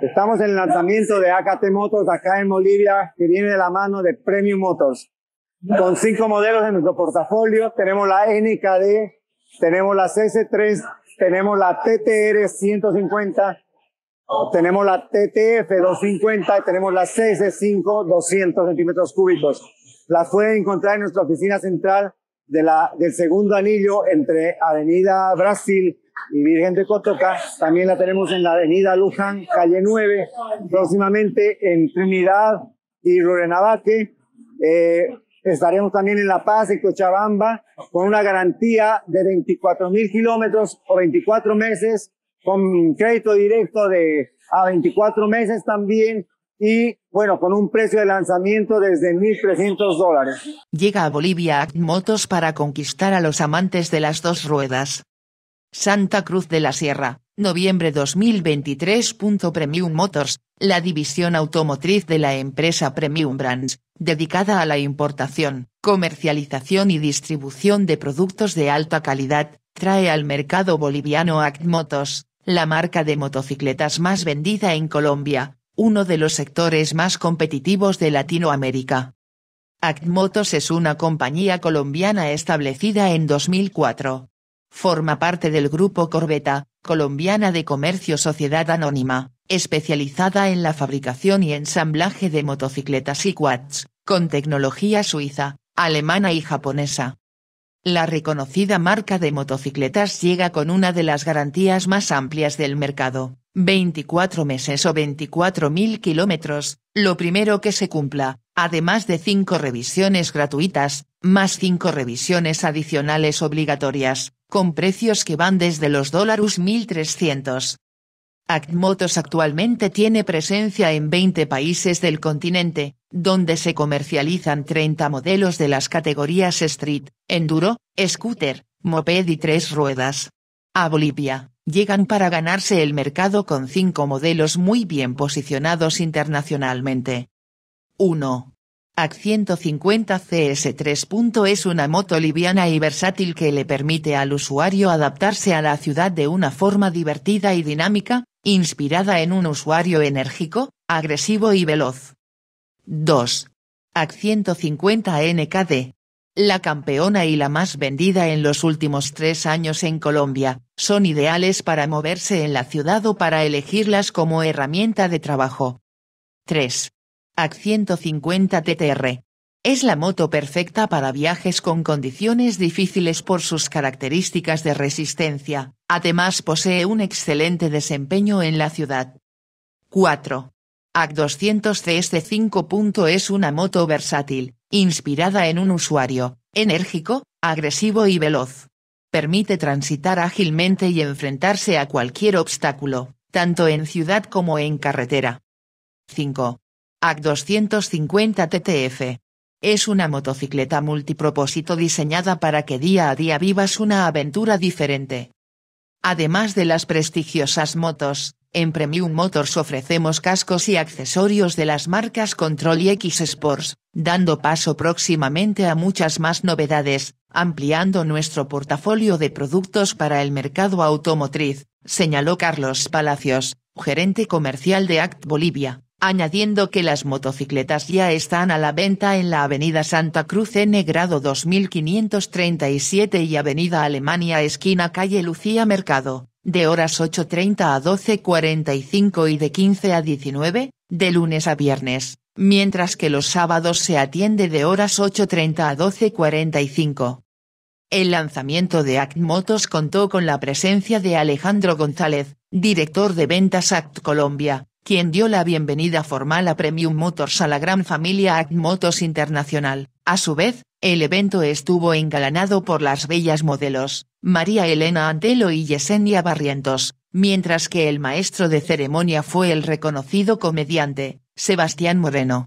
Estamos en el lanzamiento de AKT Motors acá en Bolivia, que viene de la mano de Premium Motors. Con cinco modelos en nuestro portafolio, tenemos la NKD, tenemos la CC3, tenemos la TTR 150, tenemos la TTF 250 y tenemos la CC5 200 centímetros cúbicos. Las pueden encontrar en nuestra oficina central de la, del segundo anillo entre Avenida Brasil y Virgen de Cotoca. También la tenemos en la avenida Luján, calle 9, próximamente en Trinidad y Lorenavaque eh, estaremos también en La Paz, y Cochabamba, con una garantía de 24 mil kilómetros o 24 meses, con crédito directo de a 24 meses también y bueno, con un precio de lanzamiento desde 1.300 dólares. Llega a Bolivia Motos para conquistar a los amantes de las dos ruedas. Santa Cruz de la Sierra, noviembre 2023. Premium Motors, la división automotriz de la empresa Premium Brands, dedicada a la importación, comercialización y distribución de productos de alta calidad, trae al mercado boliviano Act la marca de motocicletas más vendida en Colombia, uno de los sectores más competitivos de Latinoamérica. Actmotos es una compañía colombiana establecida en 2004 Forma parte del grupo Corbeta, colombiana de comercio Sociedad Anónima, especializada en la fabricación y ensamblaje de motocicletas y quads, con tecnología suiza, alemana y japonesa. La reconocida marca de motocicletas llega con una de las garantías más amplias del mercado, 24 meses o 24.000 kilómetros, lo primero que se cumpla, además de cinco revisiones gratuitas, más cinco revisiones adicionales obligatorias, con precios que van desde los dólares 1.300. ActMotos actualmente tiene presencia en 20 países del continente, donde se comercializan 30 modelos de las categorías Street, Enduro, Scooter, Moped y tres ruedas. A Bolivia, llegan para ganarse el mercado con cinco modelos muy bien posicionados internacionalmente. 1. AC150 CS3. Es una moto liviana y versátil que le permite al usuario adaptarse a la ciudad de una forma divertida y dinámica, inspirada en un usuario enérgico, agresivo y veloz. 2. AC150 NKD. La campeona y la más vendida en los últimos tres años en Colombia, son ideales para moverse en la ciudad o para elegirlas como herramienta de trabajo. 3. AC 150 TTR. Es la moto perfecta para viajes con condiciones difíciles por sus características de resistencia, además posee un excelente desempeño en la ciudad. 4. AC 200 CS5. Es una moto versátil, inspirada en un usuario, enérgico, agresivo y veloz. Permite transitar ágilmente y enfrentarse a cualquier obstáculo, tanto en ciudad como en carretera. 5. Act 250 TTF. Es una motocicleta multipropósito diseñada para que día a día vivas una aventura diferente. Además de las prestigiosas motos, en Premium Motors ofrecemos cascos y accesorios de las marcas Control y X Sports, dando paso próximamente a muchas más novedades, ampliando nuestro portafolio de productos para el mercado automotriz, señaló Carlos Palacios, gerente comercial de Act Bolivia añadiendo que las motocicletas ya están a la venta en la Avenida Santa Cruz N grado 2537 y Avenida Alemania esquina calle Lucía Mercado, de horas 8.30 a 12.45 y de 15 a 19, de lunes a viernes, mientras que los sábados se atiende de horas 8.30 a 12.45. El lanzamiento de Act Motos contó con la presencia de Alejandro González, director de ventas Act Colombia, quien dio la bienvenida formal a Premium Motors a la gran familia Act Motors Internacional. A su vez, el evento estuvo engalanado por las bellas modelos, María Elena Antelo y Yesenia Barrientos, mientras que el maestro de ceremonia fue el reconocido comediante, Sebastián Moreno.